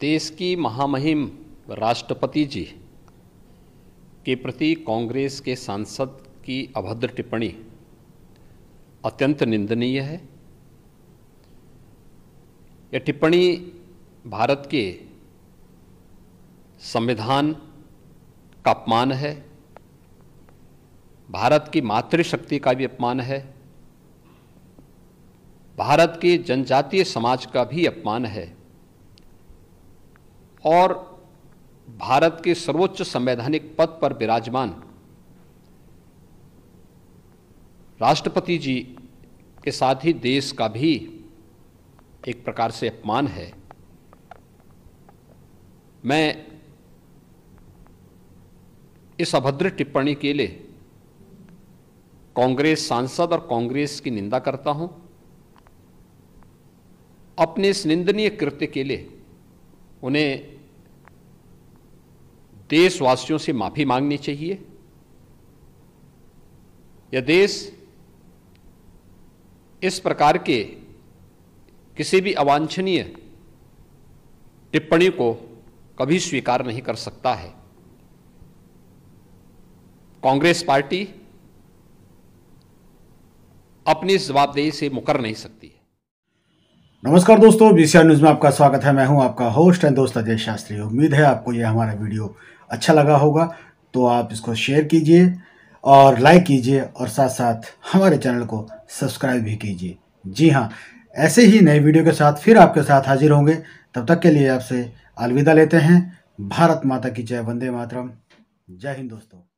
देश की महामहिम राष्ट्रपति जी के प्रति कांग्रेस के सांसद की अभद्र टिप्पणी अत्यंत निंदनीय है यह टिप्पणी भारत के संविधान का अपमान है भारत की मातृशक्ति का भी अपमान है भारत के जनजातीय समाज का भी अपमान है और भारत के सर्वोच्च संवैधानिक पद पर विराजमान राष्ट्रपति जी के साथ ही देश का भी एक प्रकार से अपमान है मैं इस अभद्र टिप्पणी के लिए कांग्रेस सांसद और कांग्रेस की निंदा करता हूं अपने इस निंदनीय कृत्य के लिए उन्हें देशवासियों से माफी मांगनी चाहिए या देश इस प्रकार के किसी भी अवांछनीय टिप्पणी को कभी स्वीकार नहीं कर सकता है कांग्रेस पार्टी अपनी जवाबदेही से मुकर नहीं सकती है नमस्कार दोस्तों बीसीआर न्यूज में आपका स्वागत है मैं हूं आपका होस्ट एंड दोस्त अजय शास्त्री उम्मीद है आपको यह हमारा वीडियो अच्छा लगा होगा तो आप इसको शेयर कीजिए और लाइक कीजिए और साथ साथ हमारे चैनल को सब्सक्राइब भी कीजिए जी हाँ ऐसे ही नए वीडियो के साथ फिर आपके साथ हाजिर होंगे तब तक के लिए आपसे अलविदा लेते हैं भारत माता की जय वंदे मातरम जय हिंद दोस्तों